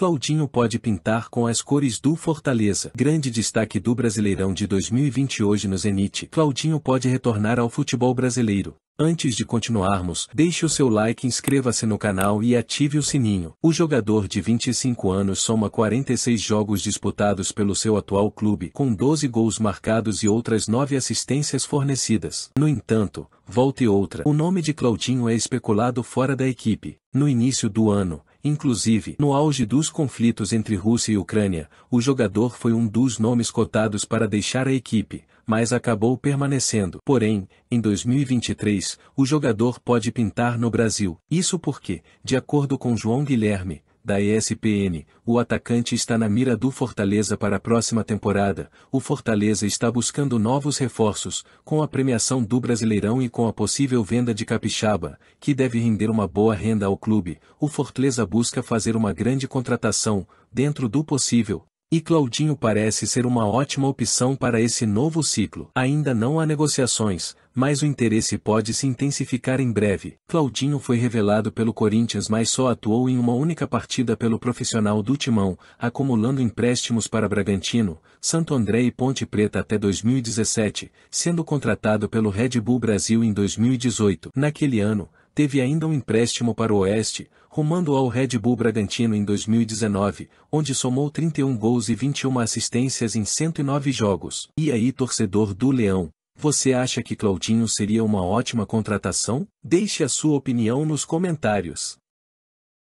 Claudinho pode pintar com as cores do Fortaleza. Grande destaque do Brasileirão de 2020 hoje no Zenit. Claudinho pode retornar ao futebol brasileiro. Antes de continuarmos, deixe o seu like, inscreva-se no canal e ative o sininho. O jogador de 25 anos soma 46 jogos disputados pelo seu atual clube, com 12 gols marcados e outras 9 assistências fornecidas. No entanto, volta e outra, o nome de Claudinho é especulado fora da equipe. No início do ano, Inclusive, no auge dos conflitos entre Rússia e Ucrânia, o jogador foi um dos nomes cotados para deixar a equipe, mas acabou permanecendo. Porém, em 2023, o jogador pode pintar no Brasil. Isso porque, de acordo com João Guilherme, da ESPN, o atacante está na mira do Fortaleza para a próxima temporada. O Fortaleza está buscando novos reforços, com a premiação do Brasileirão e com a possível venda de Capixaba, que deve render uma boa renda ao clube. O Fortaleza busca fazer uma grande contratação, dentro do possível, e Claudinho parece ser uma ótima opção para esse novo ciclo. Ainda não há negociações, mas o interesse pode se intensificar em breve. Claudinho foi revelado pelo Corinthians mas só atuou em uma única partida pelo profissional do Timão, acumulando empréstimos para Bragantino, Santo André e Ponte Preta até 2017, sendo contratado pelo Red Bull Brasil em 2018. Naquele ano, teve ainda um empréstimo para o Oeste, rumando ao Red Bull Bragantino em 2019, onde somou 31 gols e 21 assistências em 109 jogos. E aí torcedor do Leão, você acha que Claudinho seria uma ótima contratação? Deixe a sua opinião nos comentários.